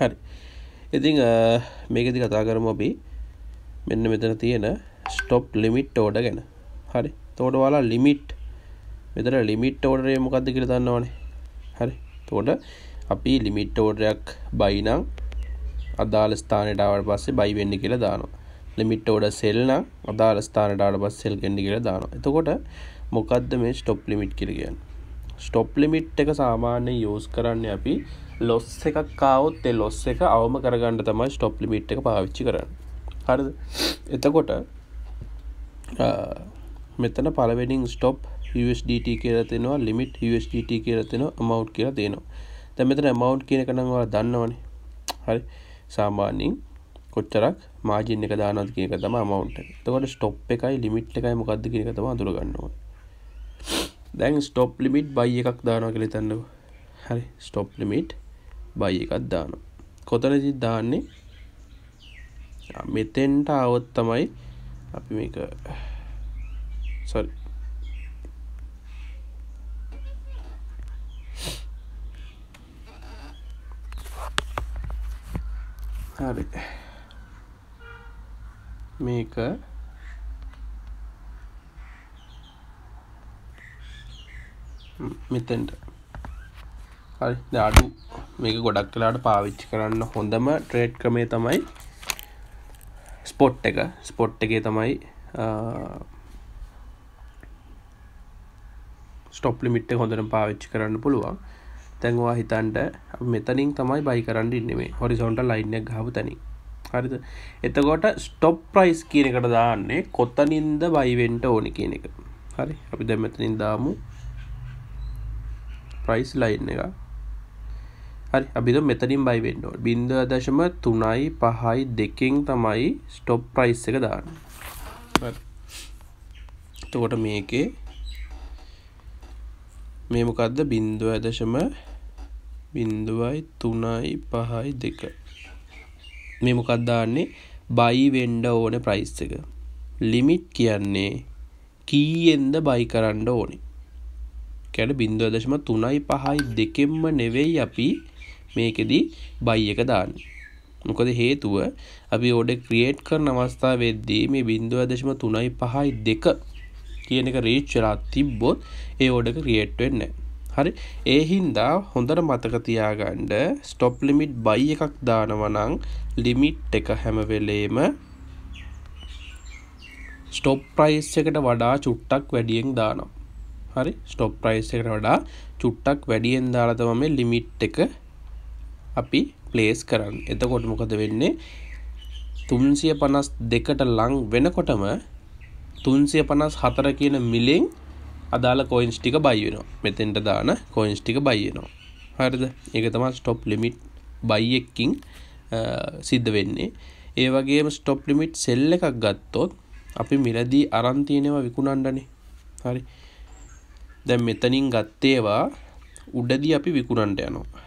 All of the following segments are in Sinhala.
හරි ඉතිං මේකෙදි කතා කරම අපි මෙන්න මෙතන තියෙන ස්ටොප් ලිමිට් ඕඩ ගැන හරි තෝඩ වාලා ලිමිට් මෙතර ලිමිට් ඕඩරේ මොකක්ද කියල දන්නවානේ හරි තෝට අපි ලිමිට් ඕඩරයක් බයිනං අදාළ ස්ථානයටාවට පස්සේ බයිවෙන්න කියලා දානවා ලිමිට් ඕඩ සෙල්න අදාළ ස්ථානටාට පස් සෙල් කෙන්ඩි කියලා දානවා එතකොට මොකක්ද මේ ස්ටොප් ලිමිට් කිරගන්න ස්ටොප් ලිමිට් එක සාමාන්‍ය යෝස් කරන්න අපි ලොස් එකක් කාවොත් ලොස් එක අවම කරගන්න තමයි ස්ටොප් ලිමිට් එක පාවිච්චි කරන්න හරද එතකොට මෙතන පලවෙඩින් ස්ටොප් USDT කියරතිෙනවා ලිමිට් USDT කියරතිෙන මවන්් කියලා තියෙනවා තැ මෙතන මවන්් කියන කනවා දන්නවනේ හරි සාමාන්‍යින් කොච්චරක් මාජින එක දානත් කියක තම මවන්් තකොට ස්ටොප් එකයි ලිමිට් එකයි මොකක්ද කියක තම අඳරගන්නවා දැන් ස්ටොප් ලිමිට් බයි එකක් දානවා කළ තන්නවා හරි ස්ටොප් ලිමිට් බයි එකක් දාන කොතන සිද්ධාන්නේ මෙතෙන්ට අවොත් තමයි අපි මේක සල් හරි මේක මෙතෙන්ට හරි දාඩු මේක ගොඩක් කලාට පාවිච්චි කරන්න හොඳම ට්‍රේඩ් ක්‍රමේ තමයි ස්පොට් එක ස්පොට් එකේ තමයි ස්ටොප් ලිමිට් හොඳට පාවිච්චි කරන්න පුළුවන් තැන්වා හිතන්ට මෙතනින් තමයි බයි කරන්න ඉන්න මේ හොරිසොන්ට ලයින්නක් හපු තැනින් හරිද එතකොට ස්ටොප් ප්‍රයිස් කියන එකට දාන්නේ කොත්තනින්ද බයිවෙන්ට ඕනි කියන එක හරි අපි දැමතනින් දාමු ප්‍රයිස් ලයින් එක හරි අපිද මෙතනින් බයිවෙන්නෝ බින්ද දශම තුනයි පහයි දෙකෙන් තමයි ස්ටොප් ප්‍රයිස් එක දාන්න තකොට මේකේ මේ මොකක්ද බින්දුව ඇදශම බින්දුවයි තුනයි පහයි දෙක මේ මොකක්දාන්නේ බයිවෙන්ඩ ඕන ප්‍රයිස් එක ලිමිට් කියන්නේ කීයෙන්ද බයි කරන්න ඕනේ කැඩ බින්දුව දශම තුනයි පහයි දෙකෙන්ම නෙවෙයි අපි මේකෙදි බයි එක දාන්න. මොකද හේතුව අපි ඕඩර් ක්‍රියේට් කරන අවස්ථාවේදී මේ 0.35යි 2 කියන එක රීච් වෙලා තිබ්බොත් ඒ ඕඩර් එක ක්‍රියේට් වෙන්නේ හරි ඒ හින්දා හොඳට මතක තියාගන්න ස්ටොප් ලිමිට් බයි එකක් දානවා නම් ලිමිට් එක හැම වෙලේම ස්ටොප් ප්‍රයිස් එකට වඩා චුට්ටක් වැඩියෙන් දානවා. හරි ස්ටොප් ප්‍රයිස් එකට වඩා චුට්ටක් වැඩියෙන් දාලා තමයි ලිමිට් එක අපි ප්ලේස් කරන්න එතකොට මොකද වෙන්නේ තුන්සිය පනස් දෙකට ලං වෙනකොටම තුන්සිය පනස් හතර කියන මිලෙන් අදාළ කොයින්ස් ටික බයිවෙනවා මෙතෙන්ට දාන කොයින්ස් ටික බයිවෙනවා හරිද ඒක තමා ස්ටොප් ලිමිට් බයියකින් සිද්ධ වෙන්නේ ඒ වගේම ස්ටොප් ලිමිට් සෙල් එකක් ගත්තොත් අපි මිලදී අරන් තියෙනවා විකුණන්නනේ හරි දැන් මෙතනින් ගත්තේවා උඩදී අපි විකුණන්න යනවා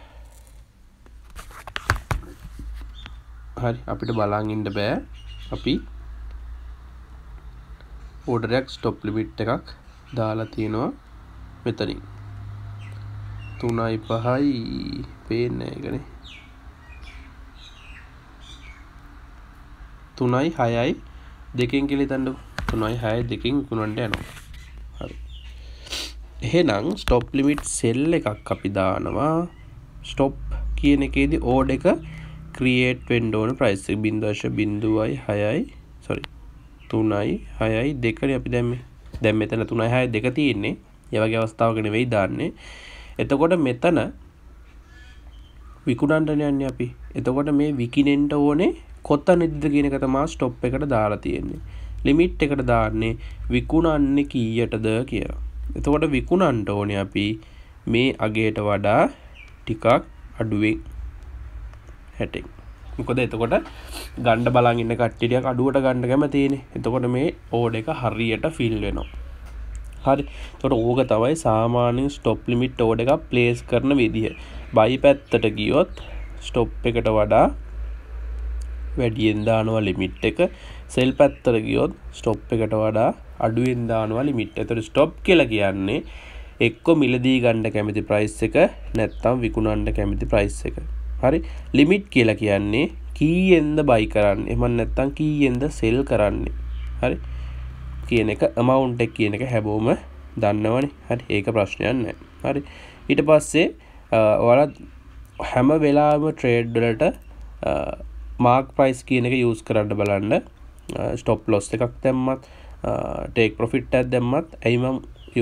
හරි අපිට බලාගින්ට බෑ අපි ඕඩරයක් ස්ටොප් ලිමිට් එකක් දාලා තියෙනවා මෙතරින් තුනයි පහයි පේන්න එකනේ තුනයි හයයි දෙකින් කෙලි තන්ඩු තුනයි හය දෙකින් කුණන්ට යනවා හරි එහෙනම් ස්ටොප් ලිමිට් සෙල් එකක් අපි දානවා ස්ටොප් කියන එකේදී ඕඩ එක ක්‍රියේට් වෙන්ඩ ඕන ප්‍රයිස් බින්දශ බිඳුවයි හයයි සොරි තුනයි හයයි දෙකන අපි දැම දැම් මෙතන තුනයි හය දෙක තියෙන්නේ යවගේ අවස්ථාවගෙන වෙයි දාන්නේ එතකොට මෙතන විකුණන්ටන යන්න අපි එතකොට මේ විකිනෙන්ට ඕනේ කොත්ත නිද්ද කියන කතමා ස්ටොප් එකට දාලා තියෙන්නේ ලිමිට් එකට දාන්නේ විකුණන්න කීයටද කියලා එතකොට විකුණන්ට ඕනේ අපි මේ අගේට වඩා ටිකක් අඩුවෙක් හැටෙක් මොකද එතකොට ගණ්ඩ බලන් ඉන්න කට්ටිටියක් අඩුවට ගණ්ඩ ගැම තියෙන එතකොට මේ ඕඩ එක හරියට ෆිල් වෙනවා හරි තොට ඕක තවයි සාමානින් ස්ටොප් ලිමිට් ඕඩ එක ප්ලේස් කරන විදිහ බයි පැත්තට ගියොත් ස්ටොප් එකට වඩා වැඩියෙන් දානවා ලිමිට් එක සෙල් පැත්තර ගියොත් ස්ටොප් එකට වඩා අඩුවෙන් දානවා ලිමිට්. එතකොට ස්ටොප් කියලා කියන්නේ එක්ක මිලදී ගන්න කැමති ප්‍රයිස් එක නැත්නම් විකුණන්න කැමති ප්‍රයිස් එක. හරි ලිමිට් කියලා කියන්නේ කීයෙන්ද බයි කරන්න එම නැත්තං කීයෙන්ද සෙල් කරන්නේ හරි කියන එක අමවුන්ට එක් කියන එක හැබෝම දන්නවනේ හරි ඒක ප්‍රශ්නයන්න හරි ඊට පස්සේ ඔලත් හැම වෙලාම ට්‍රේඩ්ඩලට මාර්ක් ප්‍රයිස් කියන එක යස් කරන්න බලන්න ස්ටොප් ලොස් එකක් තැම්මත් ටේක් පොෆිට් ඇත් දැම්මත් ඇයිම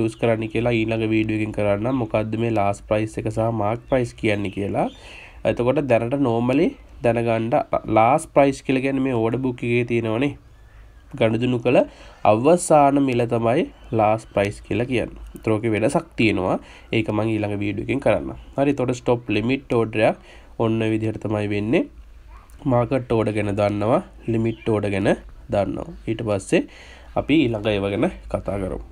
යස් කරන්න කියලා ඊළඟ වීඩියකින් කරන්න මොකක්ද මේ ලාස් ප්‍රයිස් එක සහ මාර්ක් ප්‍රයිස් කියන්නේ කියලා එතකොට දැනට නෝමලි දැනගණ්ඩ ලාස් ප්‍රයිස් කලගැන මේ ඕඩ බුක්කිගේ තියෙනවනේ ගණඩදුනු කළ අවසාන මිල තමයි ලාස් ප්‍රයිස් කියලා කියන්න තරෝක වෙනසක් තියෙනවා ඒක මං ඊළඟ වීඩුවකින් කරන්න හරි තොට ස්ටොප් ලිමිට් ෝඩරයක් ඔන්න විදිහට තමයි වෙන්නේ මාකට් ෝඩ ගැන දන්නවා ලිමිට් ෝඩ ගැන දන්නවා ඊට පස්සේ අපි ඊළඟ ඒව ගැන කතා කරමු